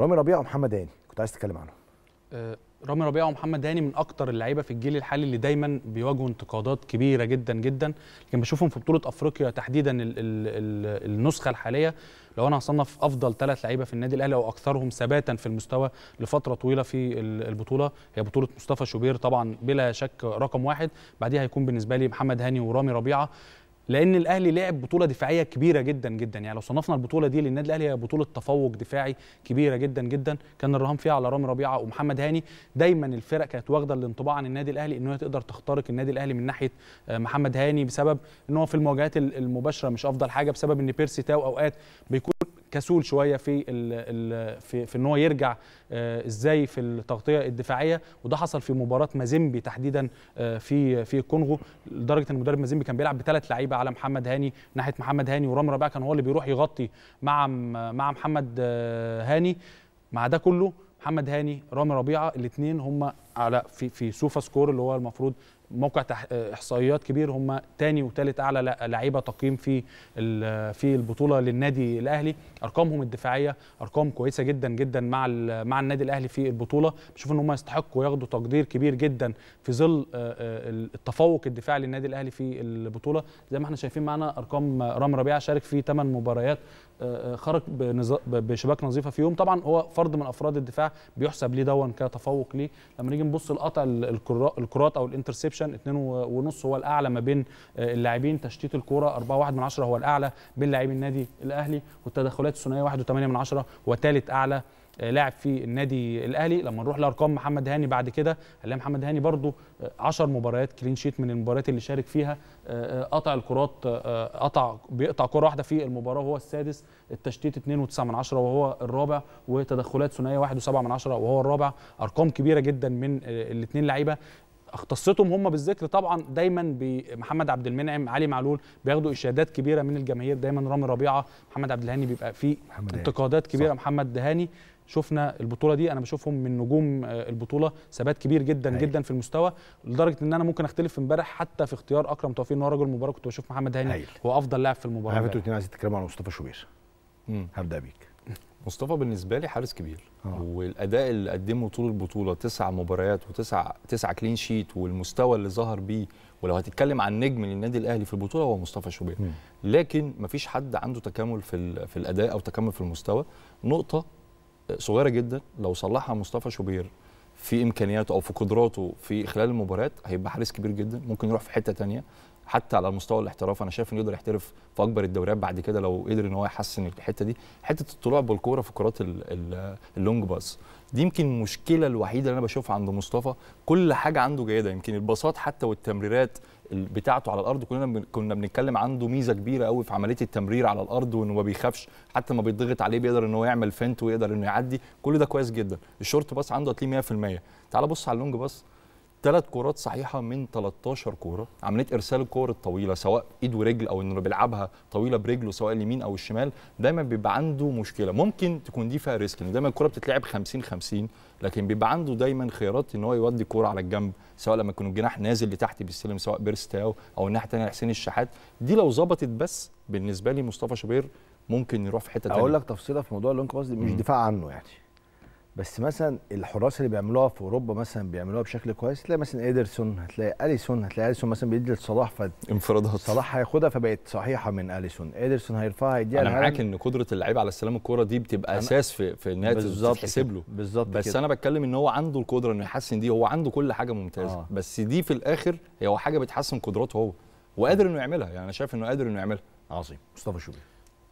رامي ربيعه ومحمد هاني كنت عايز تتكلم عنهم آه، رامي ربيعه ومحمد هاني من اكتر اللعيبه في الجيل الحالي اللي دايما بيواجهوا انتقادات كبيره جدا جدا لكن بشوفهم في بطوله افريقيا تحديدا الـ الـ الـ النسخه الحاليه لو انا هصنف افضل ثلاث لعيبه في النادي الاهلي او اكثرهم ثباتا في المستوى لفتره طويله في البطوله هي بطوله مصطفى شوبير طبعا بلا شك رقم واحد بعديها هيكون بالنسبه لي محمد هاني ورامي ربيعه لان الاهلي لعب بطوله دفاعيه كبيره جدا جدا يعني لو صنفنا البطوله دي للنادي الاهلي هي بطوله تفوق دفاعي كبيره جدا جدا كان الرهان فيها على رامي ربيعه ومحمد هاني دايما الفرق كانت واخده الانطباع عن النادي الاهلي ان هي تقدر تخترق النادي الاهلي من ناحيه آه، محمد هاني بسبب ان هو في المواجهات المباشره مش افضل حاجه بسبب ان بيرسي تاو اوقات بيكون كسول شويه في الـ في, في ان هو يرجع آه، ازاي في التغطيه الدفاعيه وده حصل في مباراه مازيمبي تحديدا آه، في في الكونغو لدرجه ان المدرب مازيمبي كان بيلعب بثلاث لعيبه على محمد هاني ناحيه محمد هاني ورام ربيعه كان هو اللي بيروح يغطي مع مع محمد آه، هاني مع ده كله محمد هاني رامي ربيعه الاثنين هم على آه، في في سوفا سكور اللي هو المفروض موقع آه، احصائيات كبير هم تاني وتالت اعلى لعيبه تقييم في في البطوله للنادي الاهلي ارقامهم الدفاعيه ارقام كويسه جدا جدا مع مع النادي الاهلي في البطوله بشوف ان هم يستحقوا ياخدوا تقدير كبير جدا في ظل آه، التفوق الدفاعي للنادي الاهلي في البطوله زي ما احنا شايفين معانا ارقام رام ربيعه شارك في 8 مباريات خرج بشباك نظيفه في يوم طبعا هو فرد من افراد الدفاع بيحسب ليه دون كتفوق ليه لما نيجي لاعبين بص القطع الكرات او الانترسبشن 2.5 ونص هو الاعلى ما بين آه، اللاعبين تشتيت الكوره 4.1 من 10 هو الاعلى بين لاعبي النادي الاهلي والتدخلات الثنائيه 1.8 و8 من 10 وثالث اعلى آه، لاعب في النادي الاهلي لما نروح لارقام محمد هاني بعد كده هنلاقي محمد هاني برده آه، 10 مباريات كلين شيت من المباريات اللي شارك فيها آه، قطع الكرات قطع بيقطع كره واحده في المباراه وهو السادس التشتيت 2.9 وهو الرابع وتدخلات ثنائيه 1.7 وهو الرابع ارقام كبيره جدا من الاثنين لعيبه اختصتهم هم بالذكر طبعا دايما بمحمد عبد المنعم علي معلول بياخدوا اشادات كبيره من الجماهير دايما رامي ربيعه محمد عبد الهاني بيبقى فيه انتقادات كبيره صح. محمد دهاني شفنا البطوله دي انا بشوفهم من نجوم آه، البطوله ثبات كبير جدا أيه. جدا في المستوى لدرجه ان انا ممكن اختلف امبارح حتى في اختيار اكرم توفيق ان هو رجل المباراه كنت بشوف محمد هاني أيوة. هو افضل لاعب في المباراه عارف انتوا الاثنين عايزين تتكلموا مصطفى شوبير هبدا بيك مصطفى بالنسبه لي حارس كبير آه. والاداء اللي قدمه طول البطوله تسع مباريات وتسع تسع كلين شيت والمستوى اللي ظهر بيه ولو هتتكلم عن نجم للنادي الاهلي في البطوله هو مصطفى شوبير لكن مفيش حد عنده تكامل في في الاداء او تكامل في المستوى نقطه آه، صغيره جدا لو صلحها مصطفى شوبير في امكانياته او في قدراته في خلال المباريات هيبقى حارس كبير جدا ممكن يروح في حته ثانيه حتى على مستوى الاحتراف انا شايف انه يقدر يحترف في اكبر الدوريات بعد كده لو قدر ان هو يحسن الحته دي حته الطلوع بالكوره في كرات اللونج باس دي يمكن المشكله الوحيده اللي انا بشوفها عند مصطفى كل حاجه عنده جيده يمكن الباصات حتى والتمريرات بتاعته على الارض كلنا كنا بنتكلم عنده ميزه كبيره قوي في عمليه التمرير على الارض وانه ما بيخافش حتى ما بيضغط عليه بيقدر ان هو يعمل فنت ويقدر انه يعدي كل ده كويس جدا الشورت باس عنده هتلاقيه 100% تعال بص على اللونج باس ثلاث كورات صحيحه من 13 كوره عمليه ارسال الكور الطويله سواء ايد ورجل او انه بيلعبها طويله برجله سواء اليمين او الشمال دايما بيبقى عنده مشكله ممكن تكون دي فيها ريسك دايما الكوره بتتلعب 50 50 لكن بيبقى عنده دايما خيارات ان هو يودي الكوره على الجنب سواء لما يكون الجناح نازل لتحت بالسلم سواء بيرستاو او الناحيه الثانيه حسين الشحات دي لو ظبطت بس بالنسبه لي مصطفى شوبير ممكن يروح في حته ثانيه اقول لك تفصيله في موضوع اللونج باص مش دفاع عنه يعني بس مثلا الحراس اللي بيعملوها في اوروبا مثلا بيعملوها بشكل كويس تلاقي مثلا ايدرسون هتلاقي اليسون هتلاقي اليسون مثلا بيدي لصلاح انفرادات صلاح هياخدها فبقت صحيحه من اليسون ايدرسون هيرفعها هيديها انا معاك ان قدره اللعيب على استلام الكوره دي بتبقى اساس في في النهايه تتحسب له بالظبط بس كده. انا بتكلم ان هو عنده القدره انه يحسن دي هو عنده كل حاجه ممتازه آه. بس دي في الاخر هي حاجه بتحسن قدراته هو وقادر انه يعملها يعني انا شايف انه قادر انه يعملها عظيم مصطفى شوبير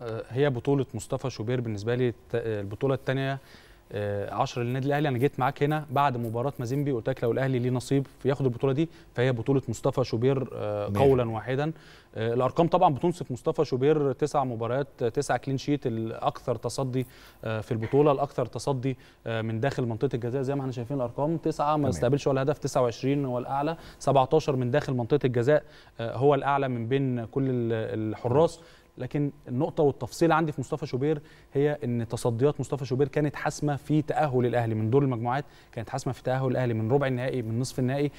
آه، هي بطوله مصطفى شوبير بالنسبه لي آه، البطوله الثانيه 10 آه، للنادي الاهلي انا جيت معاك هنا بعد مباراه مازيمبي قلت لك لو الاهلي ليه نصيب ياخد البطوله دي فهي بطوله مصطفى شوبير آه، قولا واحدا آه، الارقام طبعا بتنصف مصطفى شوبير تسع مباريات تسع كلين شيت الاكثر تصدي في البطوله الاكثر تصدي من داخل منطقه الجزاء زي ما احنا شايفين الارقام تسعه ما استقبلش ولا هدف 29 هو الاعلى 17 من داخل منطقه الجزاء هو الاعلى من بين كل الحراس لكن النقطه والتفصيل عندي في مصطفى شوبير هي ان تصديات مصطفى شوبير كانت حاسمه في تاهل الاهلي من دور المجموعات كانت حاسمه في تاهل الاهلي من ربع النهائي من نصف النهائي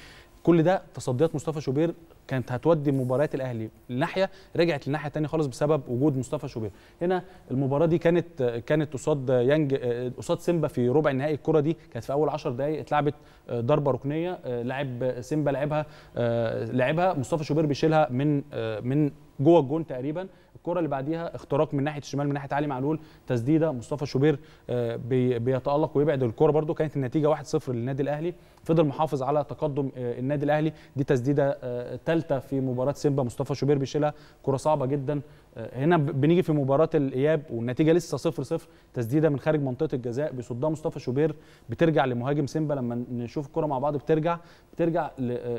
كل ده تصديات مصطفى شوبير كانت هتودي مباريات الاهلي ناحيه رجعت للناحيه الثانيه خالص بسبب وجود مصطفى شوبير هنا المباراه دي كانت كانت قصاد يانج قصاد سيمبا في ربع النهائي الكره دي كانت في اول 10 دقائق اتلعبت آه، ضربه ركنيه آه، لاعب سيمبا لعبها آه، لعبها مصطفى شوبير بيشيلها من من جوه الجون تقريبا الكره اللي بعديها اختراق من ناحيه الشمال من ناحيه علي معلول تسديده مصطفى شوبير آه، بيتالق ويبعد الكره برده كانت النتيجه 1-0 للنادي الاهلي فضل محافظ على تقدم آه، النادي الاهلي دي تسديده ثالثه آه، في مباراه سيمبا مصطفى شوبير بيشيلها كره صعبه جدا هنا بنيجي في مباراه الاياب والنتيجه لسه 0 0 تسديده من خارج منطقه الجزاء بيصدها مصطفى شوبير بترجع لمهاجم سيمبا لما نشوف الكره مع بعض بترجع بترجع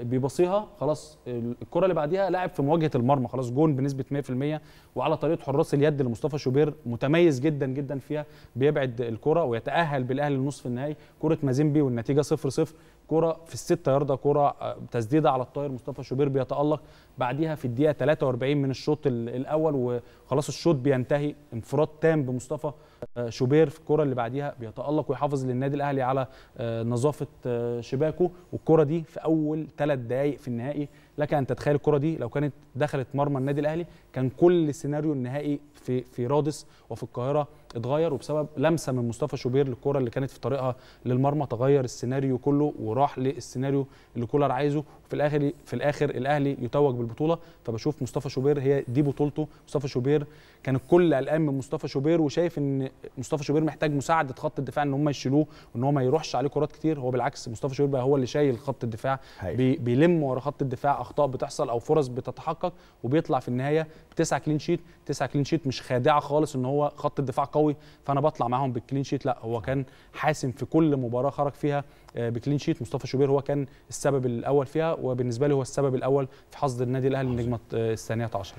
بيبصيها خلاص الكره اللي بعديها لاعب في مواجهه المرمى خلاص جون بنسبه 100% وعلى طريقه حراس اليد لمصطفى شوبير متميز جدا جدا فيها بيبعد الكره ويتاهل بالاهلي لنصف النهائي كره مازيمبي والنتيجه 0 0 كره في الستة ياردة كره آه، تسديده على الطاير مصطفى شوبير بيتالق بعديها في الدقيقه 43 من الشوط الاول وخلاص الشوط بينتهي انفراد تام بمصطفى آه، شوبير في الكره اللي بعديها بيتالق ويحافظ للنادي الاهلي على آه، نظافه شباكه والكره دي في اول ثلاث دقائق في النهائي لك ان تتخيل الكره دي لو كانت دخلت مرمى النادي الاهلي كان كل السيناريو النهائي في في رادس وفي القاهره اتغير وبسبب لمسه من مصطفى شوبير للكره اللي كانت في طريقها للمرمى تغير السيناريو كله وراح للسيناريو اللي كولر عايزه في الاخر في الاخر الاهلي يتوج بالبطوله فبشوف مصطفى شوبير هي دي بطولته مصطفى شوبير كان الكل قلقان من مصطفى شوبير وشايف ان مصطفى شوبير محتاج مساعده خط الدفاع ان هم يشيلوه وان هو ما يروحش عليه كرات كتير هو بالعكس مصطفى شوبير بقى هو اللي شايل خط الدفاع بيلم ورا خط الدفاع اخطاء بتحصل او فرص بتتحقق وبيطلع في النهايه بتسعه كلين شيت تسعه كلين شيت مش خادعه خالص ان هو خط الدفاع قوي فانا بطلع معاهم بالكلين شيت لا هو كان حاسم في كل مباراه خرج فيها آه، بكلين شيت مصطفى شوبير هو كان السبب الاول فيها وبالنسبه لي هو السبب الاول في حصد النادي الاهلي النجمه آه، الثانيه عشر